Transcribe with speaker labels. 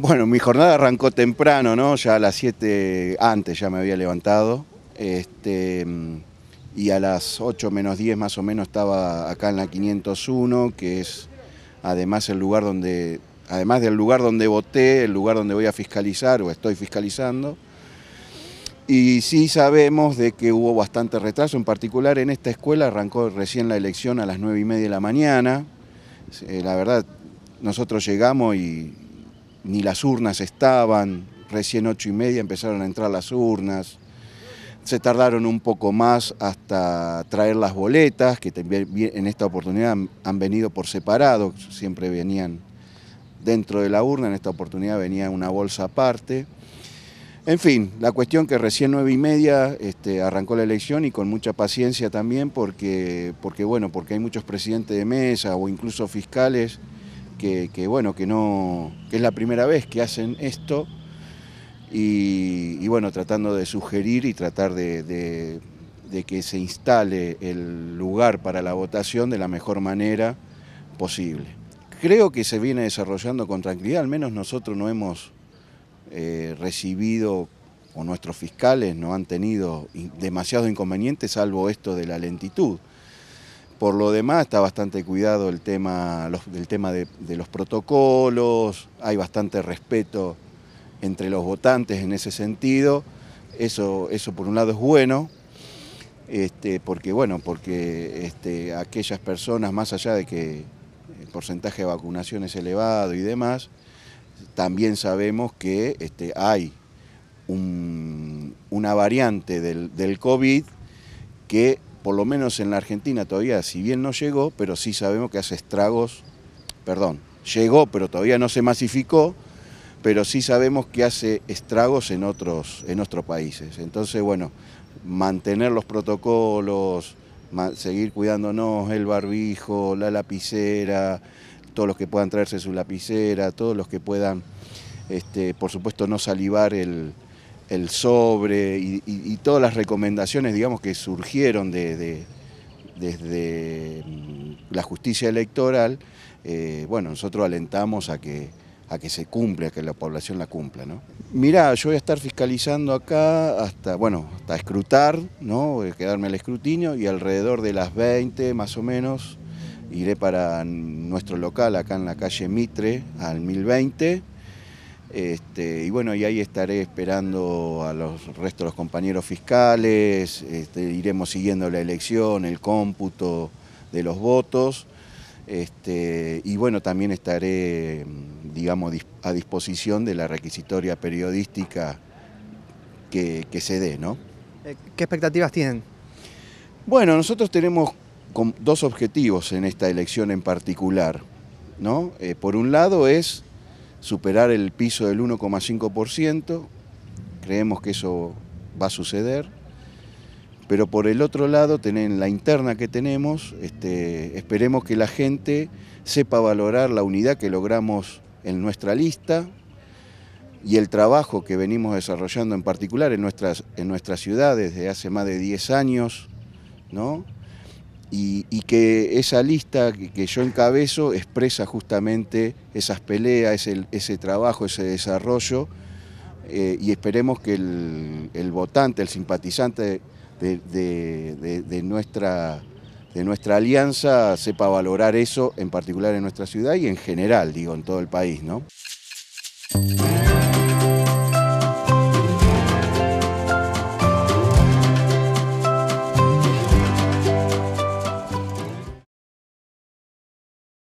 Speaker 1: Bueno, mi jornada arrancó temprano, ¿no? Ya a las 7 antes ya me había levantado. Este, y a las 8 menos 10 más o menos estaba acá en la 501, que es además el lugar donde, además del lugar donde voté, el lugar donde voy a fiscalizar o estoy fiscalizando. Y sí sabemos de que hubo bastante retraso, en particular en esta escuela arrancó recién la elección a las 9 y media de la mañana. Eh, la verdad, nosotros llegamos y ni las urnas estaban, recién ocho y media empezaron a entrar las urnas, se tardaron un poco más hasta traer las boletas, que también en esta oportunidad han venido por separado, siempre venían dentro de la urna, en esta oportunidad venía una bolsa aparte. En fin, la cuestión que recién nueve y media este, arrancó la elección y con mucha paciencia también porque, porque, bueno, porque hay muchos presidentes de mesa o incluso fiscales que, bueno, que no. es la primera vez que hacen esto. Y, bueno, tratando de sugerir y tratar de, que se instale el lugar para la votación de la mejor manera posible. Creo que se viene desarrollando con tranquilidad, al menos nosotros no hemos eh, recibido o nuestros fiscales no han tenido demasiado inconvenientes, salvo esto de la lentitud. Por lo demás está bastante cuidado el tema, tema de, los protocolos, hay bastante respeto entre los votantes en ese sentido. Eso, eso por un lado es bueno, este, porque bueno, porque este, aquellas personas, más allá de que el porcentaje de vacunación es elevado y demás, también sabemos que este, hay una variante del, del COVID que por lo menos en la Argentina todavía, si bien no llegó, pero sí sabemos que hace estragos, perdón, llegó pero todavía no se masificó, pero sí sabemos que hace estragos en otros, en otros países. Entonces, bueno, mantener los protocolos, seguir cuidándonos, el barbijo, la lapicera, todos los que puedan traerse su lapicera, todos los que puedan, este, por supuesto, no salivar el, el sobre y, todas las recomendaciones, digamos, que surgieron desde mm, la justicia electoral, eh, bueno, nosotros alentamos a que, a que se cumpla, a que la población la cumpla, ¿no? Mirá, yo voy a estar fiscalizando acá hasta, bueno, hasta escrutar, ¿no? quedarme al escrutinio y alrededor de las 20 más o menos iré para nuestro local acá en la calle Mitre al 1020, este, y bueno, y ahí estaré esperando a los restos de los compañeros fiscales, este, iremos siguiendo la elección, el cómputo de los votos. Este, y bueno, también estaré, mm, digamos, a disposición de la requisitoria periodística que, se dé, ¿no? Eh, ¿Qué expectativas tienen? Bueno, nosotros tenemos dos objetivos en esta elección en particular, ¿no? Eh, por un lado es superar el piso del 1,5%, creemos que eso va a suceder, pero por el otro lado, en la interna que tenemos, este, esperemos que la gente sepa valorar la unidad que logramos en nuestra lista y el trabajo que venimos desarrollando en particular en, nuestras, en nuestra desde hace más de 10 años, ¿no? Y, que esa lista que yo encabezo expresa justamente esas peleas, ese, trabajo, ese desarrollo, eh, y esperemos que el, votante, el simpatizante de, nuestra, de nuestra alianza sepa valorar eso, en particular en nuestra ciudad y en general, digo, en todo el país,